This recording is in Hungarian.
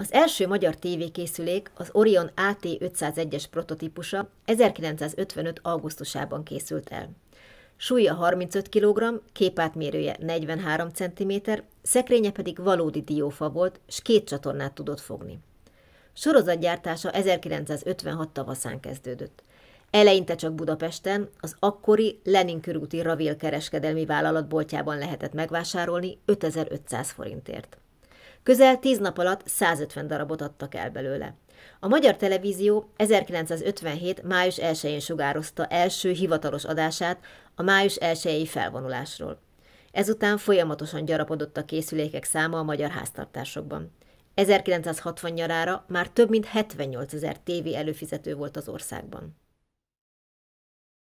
Az első magyar tévékészülék az Orion AT501-es prototípusa 1955. augusztusában készült el. Súlya 35 kg, képátmérője 43 cm, szekrénye pedig valódi diófa volt, s két csatornát tudott fogni. Sorozatgyártása 1956 tavaszán kezdődött. Eleinte csak Budapesten, az akkori Lenin körúti Ravél kereskedelmi vállalat boltjában lehetett megvásárolni 5500 forintért. Közel tíz nap alatt 150 darabot adtak el belőle. A magyar televízió 1957. május 1-én sugározta első hivatalos adását a május 1-i felvonulásról. Ezután folyamatosan gyarapodott a készülékek száma a magyar háztartásokban. 1960 nyarára már több mint 78 ezer tévi előfizető volt az országban.